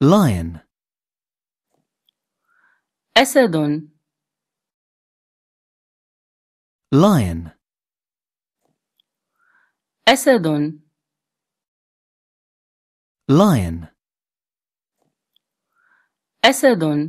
lion أسد lion أسد lion أسد